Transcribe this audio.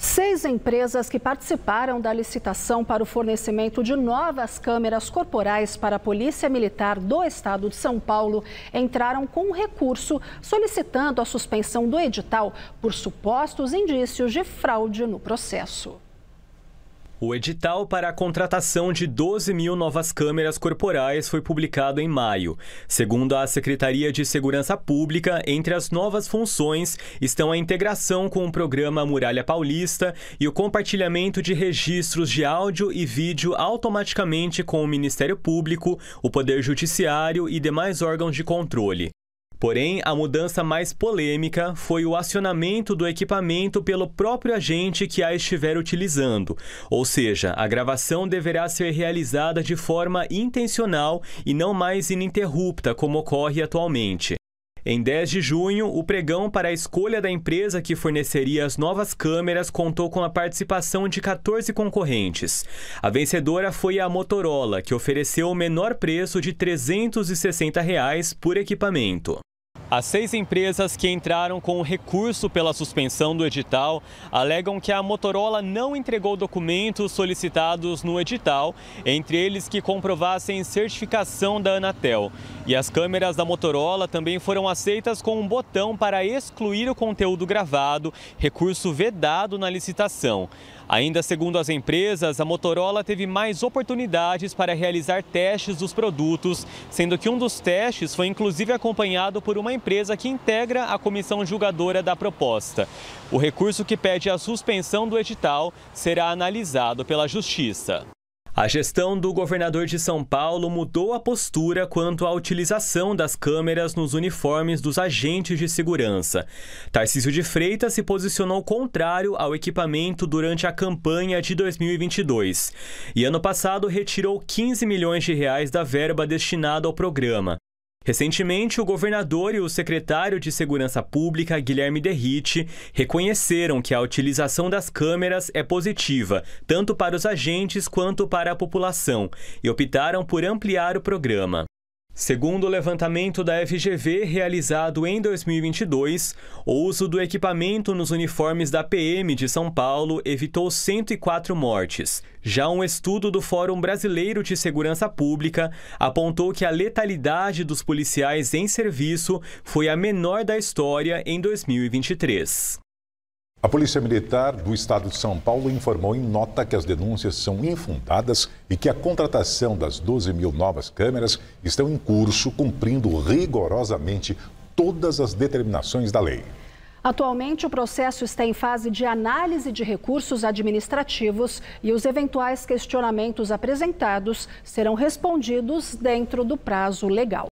Seis empresas que participaram da licitação para o fornecimento de novas câmeras corporais para a Polícia Militar do Estado de São Paulo entraram com um recurso solicitando a suspensão do edital por supostos indícios de fraude no processo. O edital para a contratação de 12 mil novas câmeras corporais foi publicado em maio. Segundo a Secretaria de Segurança Pública, entre as novas funções estão a integração com o programa Muralha Paulista e o compartilhamento de registros de áudio e vídeo automaticamente com o Ministério Público, o Poder Judiciário e demais órgãos de controle. Porém, a mudança mais polêmica foi o acionamento do equipamento pelo próprio agente que a estiver utilizando, ou seja, a gravação deverá ser realizada de forma intencional e não mais ininterrupta, como ocorre atualmente. Em 10 de junho, o pregão para a escolha da empresa que forneceria as novas câmeras contou com a participação de 14 concorrentes. A vencedora foi a Motorola, que ofereceu o menor preço de R$ 360 reais por equipamento. As seis empresas que entraram com recurso pela suspensão do edital alegam que a Motorola não entregou documentos solicitados no edital, entre eles que comprovassem certificação da Anatel. E as câmeras da Motorola também foram aceitas com um botão para excluir o conteúdo gravado, recurso vedado na licitação. Ainda segundo as empresas, a Motorola teve mais oportunidades para realizar testes dos produtos, sendo que um dos testes foi inclusive acompanhado por uma empresa que integra a comissão julgadora da proposta. O recurso que pede a suspensão do edital será analisado pela Justiça. A gestão do governador de São Paulo mudou a postura quanto à utilização das câmeras nos uniformes dos agentes de segurança. Tarcísio de Freitas se posicionou contrário ao equipamento durante a campanha de 2022 e ano passado retirou 15 milhões de reais da verba destinada ao programa. Recentemente, o governador e o secretário de Segurança Pública, Guilherme Derrite, reconheceram que a utilização das câmeras é positiva, tanto para os agentes quanto para a população, e optaram por ampliar o programa. Segundo o levantamento da FGV realizado em 2022, o uso do equipamento nos uniformes da PM de São Paulo evitou 104 mortes. Já um estudo do Fórum Brasileiro de Segurança Pública apontou que a letalidade dos policiais em serviço foi a menor da história em 2023. A Polícia Militar do Estado de São Paulo informou em nota que as denúncias são infundadas e que a contratação das 12 mil novas câmeras estão em curso, cumprindo rigorosamente todas as determinações da lei. Atualmente, o processo está em fase de análise de recursos administrativos e os eventuais questionamentos apresentados serão respondidos dentro do prazo legal.